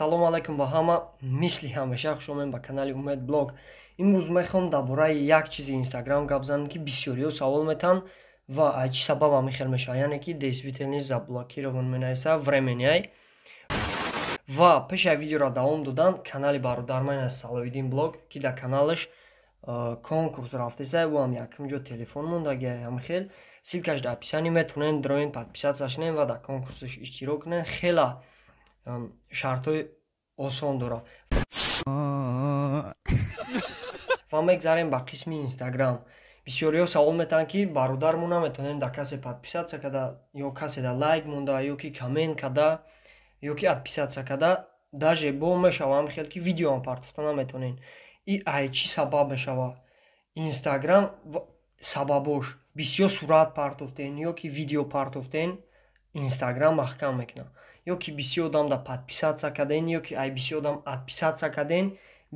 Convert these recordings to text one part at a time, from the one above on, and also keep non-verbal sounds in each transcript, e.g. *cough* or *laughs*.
салому алайкум ба ҳама мисли ҳамеша хуш омед ба канали умед блог имрӯз мехоҳам дар бораи як чизи инстаграм гап занам ки бисёриҳо савол метаҳанд ва аз чӣ сабаб ҳами хел мешава яъне ки действительно заблокирован менависа временяй ва пеш аз видеора давом додан канали бародар ман аз салоиддин блог ки дар каналаш конкурс рафтеса вам якмҷо телефон мондаги ҳами хел силкаш дар описани метавонен дроин подписаться шнен ва дар конкурсаш иштирок кунен хела шартҳои осон дора ва *laughs* мегзарем ба қисми инстаграм бисёриҳо савол метаҳанд ки бародар мо наметаонем дар касе подписатся када ё касе да лайк монда ё ки коммент када ё ки отписатся када даже бо мешавам хел ки видеоам партофта наметаонен и ай чӣ сабаб мешава инстаграм сабабош бисёр сурат партофтен ё ки видео партофтен инстаграм маҳкам мекунад ёки бисёр одамда подписатся каден ёки ай бисёр одам отписатся каден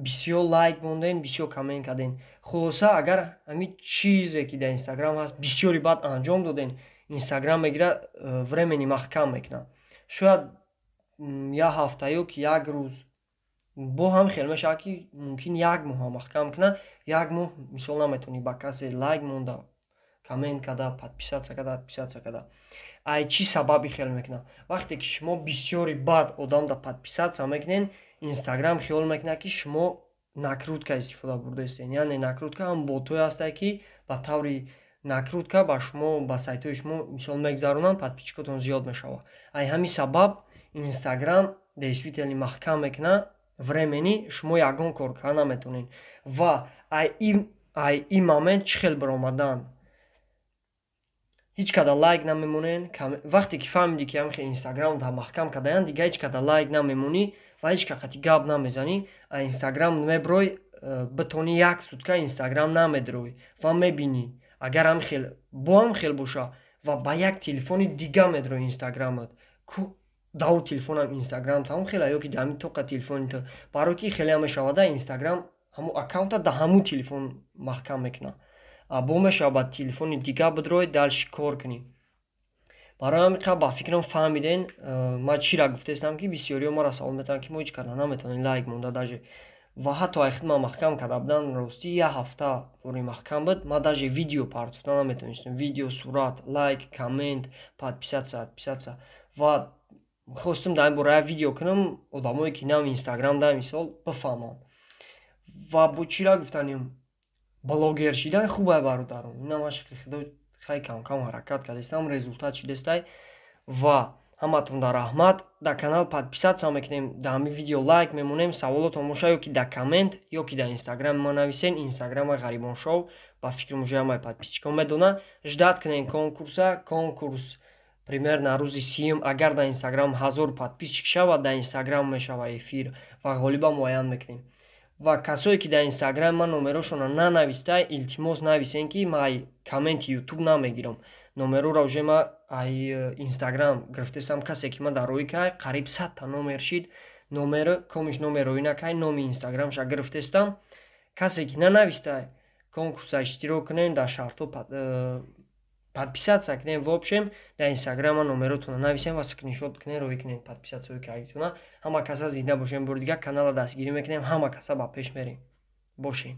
бисёр лайк бондаен бисёр коммент каден хулоса агар ҳамин чизе ки дар инстаграм ҳаст бисёри баъд анҷом доден инстаграм мегира э, времени мах кам мекуна шояд як ҳафта ёки як рӯз бо ҳам хел мешавад ки мумкин як моҳа мах кам мекуна як моҳ мисол наметавони ба касе лайк мондав коммент када подписаться када отписаться када ай чи сабаби хел мекунам вақте ки шумо бисёри бад одамда подписаться мекунен инстаграм хиёл мекунад ки шумо накрутка истифода бурдаистен яъне накрутка ҳам ботое ҳастае ки ба таври накрутка ба шумо ба сайтҳои шумо мисол мегзаронанд подписчикотон зиёд мешавад ай ҳамин сабаб инстаграм действительно маҳкам мекуна времени шумо ягон кор кара наметонед ва ай ин момент чӣ хел баромаданд هیچ کدا لایک نمیمونن وقتی که فهمیدی که همخه اینستاگرام ده محکم کدایان دیگه هیچ کدا لایک نمیمونی و هیچ که خطی گاب نمیزنی اینستاگرام نمیبروی بتونی یک سودکه اینستاگرام نمیدروی و میبینی اگر هم خیل با هم خیل باشا و با یک تلفنی دیگه میدروی اینستاگرامت که داو تلفن هم اینستاگرام تا هم خیلی که دمی توقع تلفنی تا برای که خیلی همه شواده اینستاگرام همو اکاونت ده همو تلفن محکم میکنه абомеша ба телефони дига бидрои дал ши кор кунӣ барои ҳамиқа ба фикрам фаҳмидаен э, ма чира гуфтаистам ки бисёри мара саол метавонад ки мо ҳич карда наметавонем лайк монда даже ва ҳатто ай худ ма маҳкам карда будан рости як ҳафта пури маҳкам буд ма даже видео партофта наметавонистам видео сурат лайк коммент подписаться отписаться ва хостам дар ин борая видео кунам одамое ки нав инстаграм да мисол бифаҳмам ва бо чира гуфтанем блогер шидан хубай бародарон инама шакли хай камкам ҳаракат кардистам результат шидестай ва ҳаматон дар раҳмат дар канал подписатся мекунем да ҳами видео лайк мемонем саволотон боша ёки да комент ёки дар инстаграм ма нависен инстаграма ғарибоншов ба фикри мужаамай подписчико медона ждат кунем конкурса конкурс пример на рӯзи сим агар дар инстаграм ҳазор подписчик шавад дар инстаграм мешавад эфир ва ғолиба муайян мекунем ва касое ки дар инстаграм ман номерошона нанависта илтимос нависен ки ма комменти ютуб намегирам номерора уже ма ай э, инстаграм гирифтестам касе ки ма дарои кай қариб сатта номер шид номер комиш номерои накай номи инстаграмша гирифтестам касе ки нанависта конкурса иштирок кунен дар шарто э, подписаться к ней в общем да инстаграма номеротуна нависем ва скриншот кунем рови кунем подписатсяои кагитуна ҳама каса зинда бошем бор дигар канала дастгирӣ мекунем ҳама каса ба пеш мерем бошем